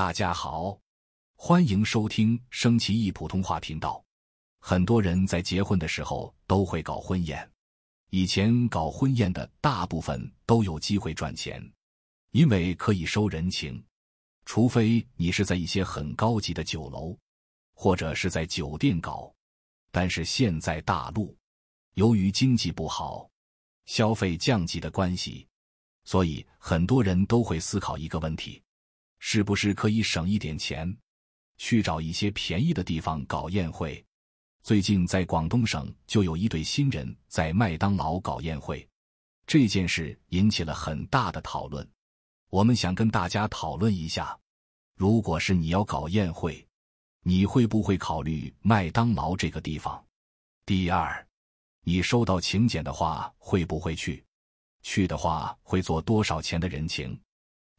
大家好，欢迎收听升旗易普通话频道。很多人在结婚的时候都会搞婚宴，以前搞婚宴的大部分都有机会赚钱，因为可以收人情。除非你是在一些很高级的酒楼，或者是在酒店搞。但是现在大陆由于经济不好，消费降级的关系，所以很多人都会思考一个问题。是不是可以省一点钱，去找一些便宜的地方搞宴会？最近在广东省就有一对新人在麦当劳搞宴会，这件事引起了很大的讨论。我们想跟大家讨论一下：如果是你要搞宴会，你会不会考虑麦当劳这个地方？第二，你收到请柬的话，会不会去？去的话，会做多少钱的人情？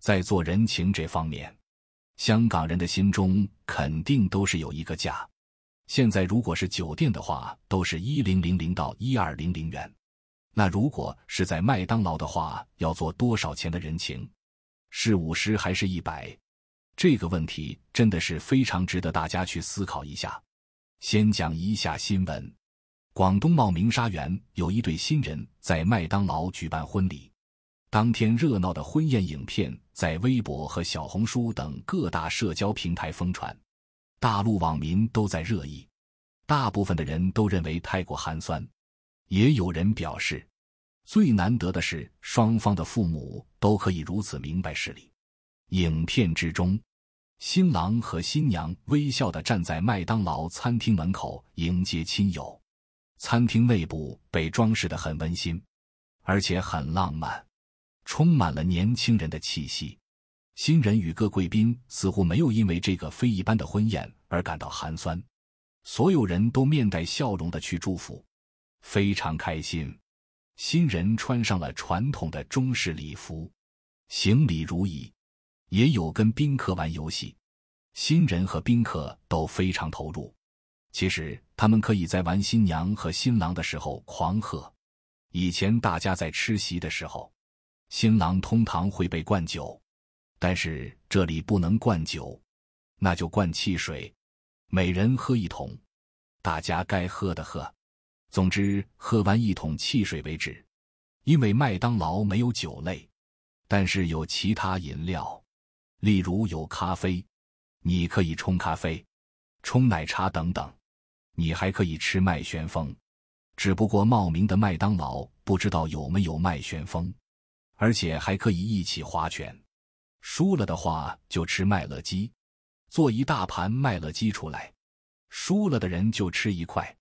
在做人情这方面，香港人的心中肯定都是有一个价。现在如果是酒店的话，都是一零零零到一二零零元。那如果是在麦当劳的话，要做多少钱的人情？是五十还是一百？这个问题真的是非常值得大家去思考一下。先讲一下新闻：广东茂名沙园有一对新人在麦当劳举办婚礼。当天热闹的婚宴影片在微博和小红书等各大社交平台疯传，大陆网民都在热议。大部分的人都认为太过寒酸，也有人表示，最难得的是双方的父母都可以如此明白事理。影片之中，新郎和新娘微笑的站在麦当劳餐厅门口迎接亲友，餐厅内部被装饰的很温馨，而且很浪漫。充满了年轻人的气息，新人与各贵宾似乎没有因为这个非一般的婚宴而感到寒酸，所有人都面带笑容的去祝福，非常开心。新人穿上了传统的中式礼服，行礼如仪，也有跟宾客玩游戏，新人和宾客都非常投入。其实他们可以在玩新娘和新郎的时候狂喝，以前大家在吃席的时候。新郎通常会被灌酒，但是这里不能灌酒，那就灌汽水，每人喝一桶，大家该喝的喝，总之喝完一桶汽水为止。因为麦当劳没有酒类，但是有其他饮料，例如有咖啡，你可以冲咖啡、冲奶茶等等。你还可以吃麦旋风，只不过茂名的麦当劳不知道有没有麦旋风。而且还可以一起划拳，输了的话就吃麦乐鸡，做一大盘麦乐鸡出来，输了的人就吃一块，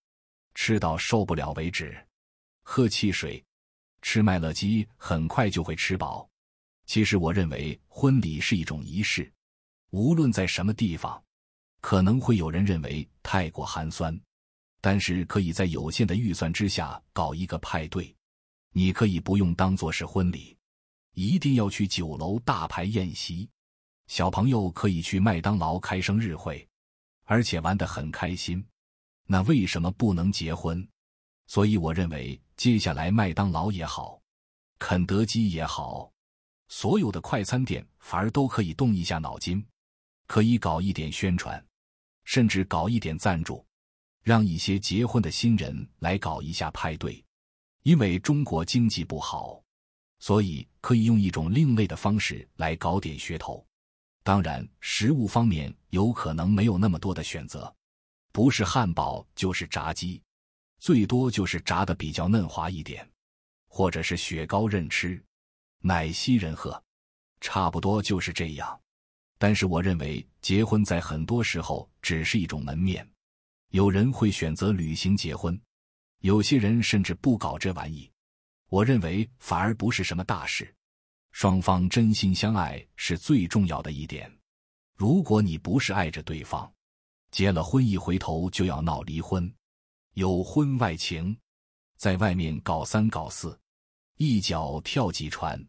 吃到受不了为止。喝汽水，吃麦乐鸡很快就会吃饱。其实我认为婚礼是一种仪式，无论在什么地方，可能会有人认为太过寒酸，但是可以在有限的预算之下搞一个派对，你可以不用当做是婚礼。一定要去酒楼大排宴席，小朋友可以去麦当劳开生日会，而且玩得很开心。那为什么不能结婚？所以我认为，接下来麦当劳也好，肯德基也好，所有的快餐店反而都可以动一下脑筋，可以搞一点宣传，甚至搞一点赞助，让一些结婚的新人来搞一下派对，因为中国经济不好。所以可以用一种另类的方式来搞点噱头，当然食物方面有可能没有那么多的选择，不是汉堡就是炸鸡，最多就是炸的比较嫩滑一点，或者是雪糕任吃，奶昔任喝，差不多就是这样。但是我认为结婚在很多时候只是一种门面，有人会选择旅行结婚，有些人甚至不搞这玩意。我认为反而不是什么大事，双方真心相爱是最重要的一点。如果你不是爱着对方，结了婚一回头就要闹离婚，有婚外情，在外面搞三搞四，一脚跳几船，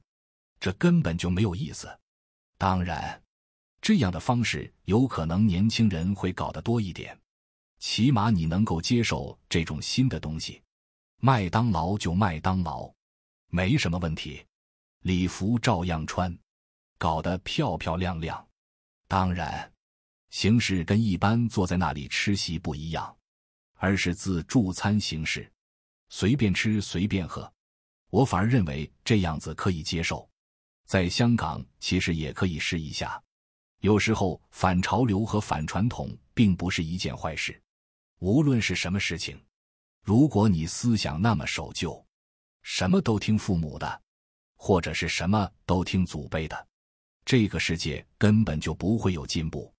这根本就没有意思。当然，这样的方式有可能年轻人会搞得多一点，起码你能够接受这种新的东西。麦当劳就麦当劳，没什么问题，礼服照样穿，搞得漂漂亮亮。当然，形式跟一般坐在那里吃席不一样，而是自助餐形式，随便吃随便喝。我反而认为这样子可以接受，在香港其实也可以试一下。有时候反潮流和反传统并不是一件坏事，无论是什么事情。如果你思想那么守旧，什么都听父母的，或者是什么都听祖辈的，这个世界根本就不会有进步。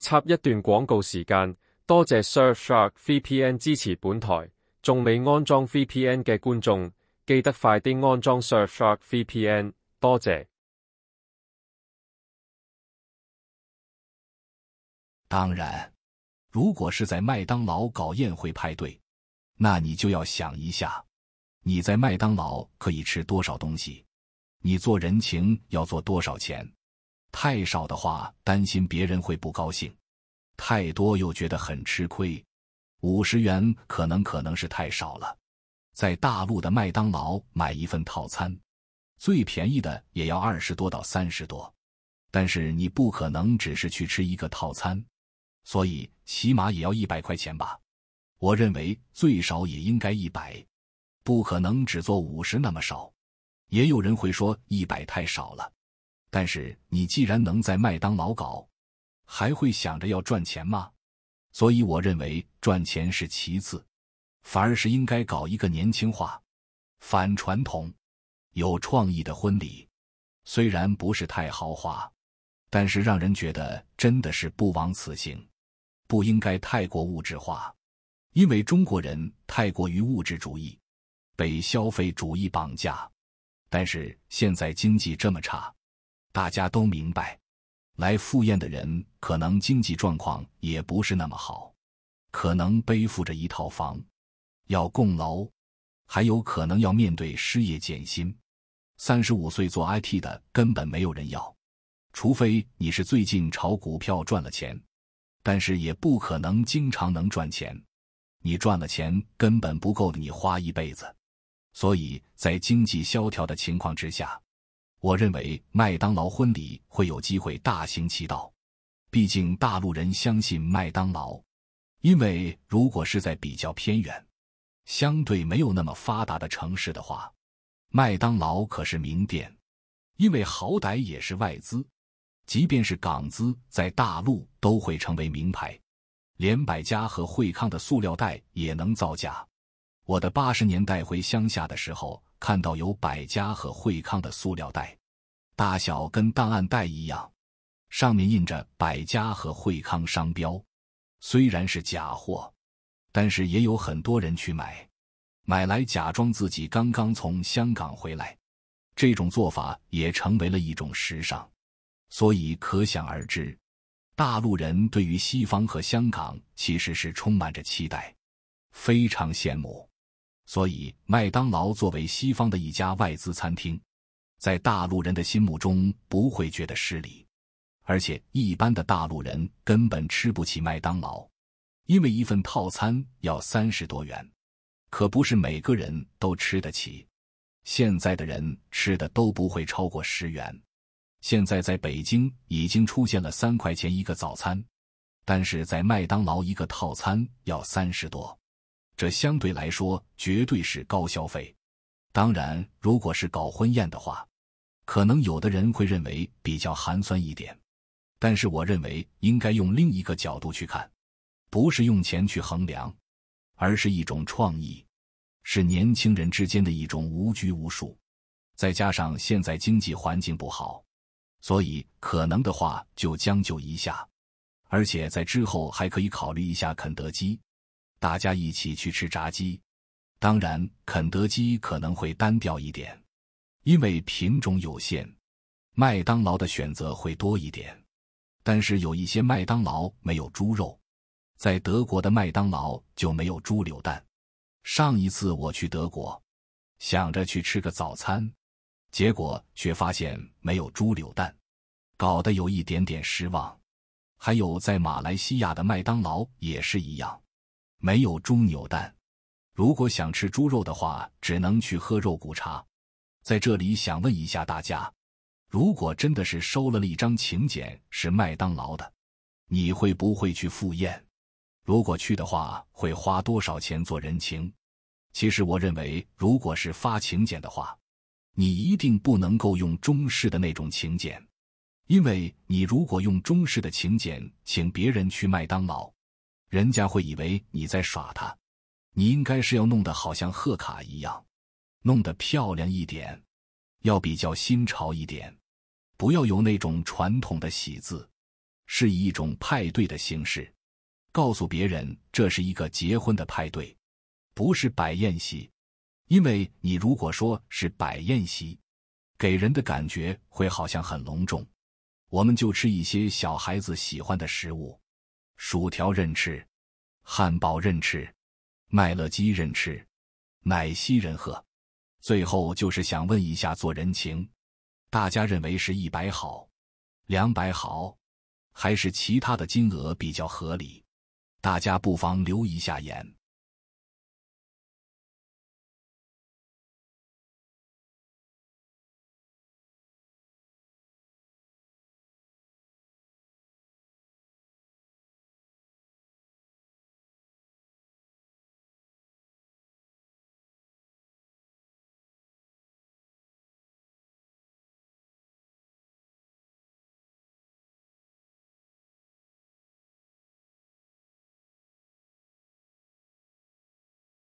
插一段广告时间，多谢 Surfshark VPN 支持本台。仲未安装 VPN 的观众，记得快啲安装 Surfshark VPN，多谢。当然，如果是在麦当劳搞宴会派对。那你就要想一下，你在麦当劳可以吃多少东西？你做人情要做多少钱？太少的话，担心别人会不高兴；太多又觉得很吃亏。五十元可能可能是太少了，在大陆的麦当劳买一份套餐，最便宜的也要二十多到三十多。但是你不可能只是去吃一个套餐，所以起码也要一百块钱吧。我认为最少也应该一百，不可能只做五十那么少。也有人会说一百太少了，但是你既然能在麦当劳搞，还会想着要赚钱吗？所以我认为赚钱是其次，反而是应该搞一个年轻化、反传统、有创意的婚礼。虽然不是太豪华，但是让人觉得真的是不枉此行，不应该太过物质化。因为中国人太过于物质主义，被消费主义绑架。但是现在经济这么差，大家都明白，来赴宴的人可能经济状况也不是那么好，可能背负着一套房，要供楼，还有可能要面对失业减薪。三十五岁做 IT 的根本没有人要，除非你是最近炒股票赚了钱，但是也不可能经常能赚钱。你赚了钱根本不够你花一辈子，所以在经济萧条的情况之下，我认为麦当劳婚礼会有机会大行其道。毕竟大陆人相信麦当劳，因为如果是在比较偏远、相对没有那么发达的城市的话，麦当劳可是名店。因为好歹也是外资，即便是港资在大陆都会成为名牌。连百家和惠康的塑料袋也能造假。我的八十年代回乡下的时候，看到有百家和惠康的塑料袋，大小跟档案袋一样，上面印着百家和惠康商标。虽然是假货，但是也有很多人去买，买来假装自己刚刚从香港回来。这种做法也成为了一种时尚，所以可想而知。大陆人对于西方和香港其实是充满着期待，非常羡慕。所以，麦当劳作为西方的一家外资餐厅，在大陆人的心目中不会觉得失礼。而且，一般的大陆人根本吃不起麦当劳，因为一份套餐要三十多元，可不是每个人都吃得起。现在的人吃的都不会超过十元。现在在北京已经出现了三块钱一个早餐，但是在麦当劳一个套餐要三十多，这相对来说绝对是高消费。当然，如果是搞婚宴的话，可能有的人会认为比较寒酸一点，但是我认为应该用另一个角度去看，不是用钱去衡量，而是一种创意，是年轻人之间的一种无拘无束，再加上现在经济环境不好。所以可能的话就将就一下，而且在之后还可以考虑一下肯德基，大家一起去吃炸鸡。当然，肯德基可能会单调一点，因为品种有限，麦当劳的选择会多一点。但是有一些麦当劳没有猪肉，在德国的麦当劳就没有猪柳蛋。上一次我去德国，想着去吃个早餐。结果却发现没有猪柳蛋，搞得有一点点失望。还有在马来西亚的麦当劳也是一样，没有猪柳蛋。如果想吃猪肉的话，只能去喝肉骨茶。在这里想问一下大家：如果真的是收了了一张请柬是麦当劳的，你会不会去赴宴？如果去的话，会花多少钱做人情？其实我认为，如果是发请柬的话。你一定不能够用中式的那种请柬，因为你如果用中式的请柬请别人去麦当劳，人家会以为你在耍他。你应该是要弄得好像贺卡一样，弄得漂亮一点，要比较新潮一点，不要有那种传统的喜字，是以一种派对的形式告诉别人这是一个结婚的派对，不是摆宴席。因为你如果说是摆宴席，给人的感觉会好像很隆重。我们就吃一些小孩子喜欢的食物，薯条任吃，汉堡任吃，麦乐鸡任吃，奶昔任喝。最后就是想问一下，做人情，大家认为是一百好，两百好，还是其他的金额比较合理？大家不妨留一下言。